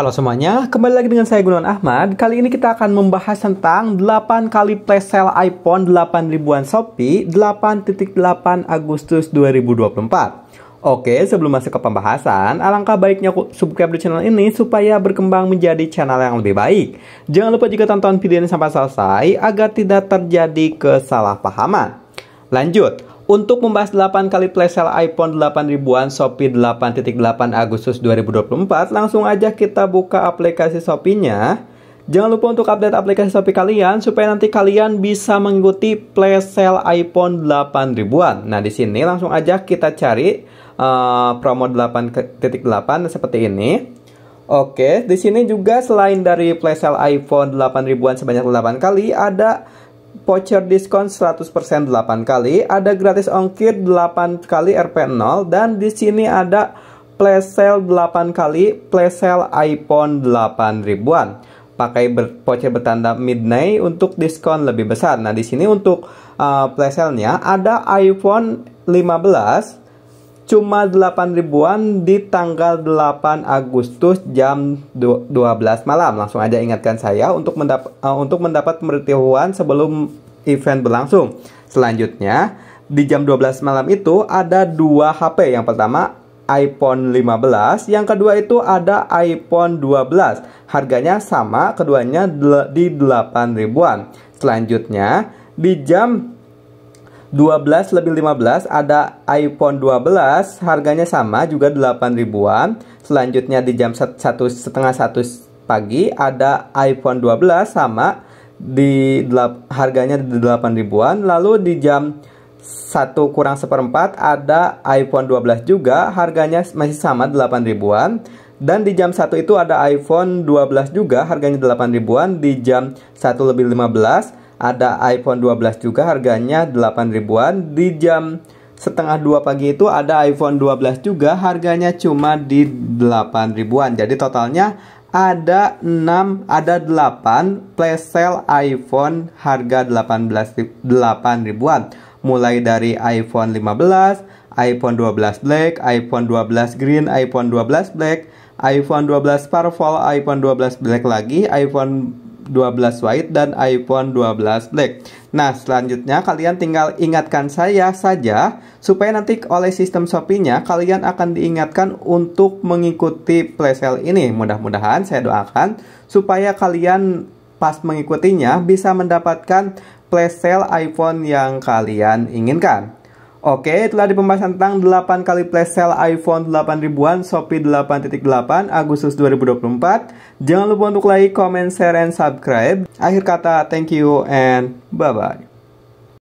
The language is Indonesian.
Halo semuanya, kembali lagi dengan saya Gunawan Ahmad. Kali ini kita akan membahas tentang 8 kali flash sale iPhone 8 ribuan Shopee 8.8 Agustus 2024. Oke, sebelum masuk ke pembahasan, alangkah baiknya subscribe di channel ini supaya berkembang menjadi channel yang lebih baik. Jangan lupa juga tonton video ini sampai selesai agar tidak terjadi kesalahpahaman. Lanjut, untuk membahas 8 kali play sale iPhone 8 ribuan Shopee 8.8 Agustus 2024, langsung aja kita buka aplikasi Shopee-nya. Jangan lupa untuk update aplikasi Shopee kalian supaya nanti kalian bisa mengikuti play sale iPhone 8 ribuan. Nah, di sini langsung aja kita cari uh, promo 8.8 seperti ini. Oke, di sini juga selain dari play sale iPhone 8 ribuan sebanyak 8 kali ada voucher diskon 100% 8 kali, ada gratis ongkir 8 kali RP0 dan di sini ada play sale 8 kali, play sale iPhone 8 ribuan. Pakai ber voucher bertanda Midnight untuk diskon lebih besar. Nah, di sini untuk uh, play sale-nya ada iPhone 15 cuma 8 ribuan di tanggal 8 Agustus jam 12 malam. Langsung aja ingatkan saya untuk mendapat eh, untuk mendapat pemberitahuan sebelum event berlangsung. Selanjutnya, di jam 12 malam itu ada dua HP. Yang pertama iPhone 15, yang kedua itu ada iPhone 12. Harganya sama keduanya di 8 ribuan. Selanjutnya, di jam 12 lebih 15 ada iPhone 12 harganya sama juga 8 ribuan selanjutnya di jam satu setengah satu pagi ada iPhone 12 sama di harganya di 8 ribuan lalu di jam satu kurang seperempat ada iPhone 12 juga harganya masih sama 8 ribuan dan di jam 1 itu ada iPhone 12 juga harganya 8 ribuan di jam 1 lebih 15 ada iPhone 12 juga harganya 8 ribuan di jam setengah dua pagi itu ada iPhone 12 juga harganya cuma di 8 ribuan jadi totalnya ada 6 ada 8 play sale iPhone harga 18 8 ribuan mulai dari iPhone 15 iPhone 12 Black iPhone 12 Green iPhone 12 Black iPhone 12 Purple iPhone 12 Black lagi iPhone 12 white dan iPhone 12 black. Nah, selanjutnya kalian tinggal ingatkan saya saja supaya nanti oleh sistem Shopee-nya kalian akan diingatkan untuk mengikuti flash sale ini. Mudah-mudahan saya doakan supaya kalian pas mengikutinya bisa mendapatkan flash sale iPhone yang kalian inginkan. Oke, itulah di pembahasan tentang 8 kali flash sale iPhone 8 ribuan Shopee 8.8 Agustus 2024. Jangan lupa untuk like, comment, share, and subscribe. Akhir kata, thank you and bye-bye.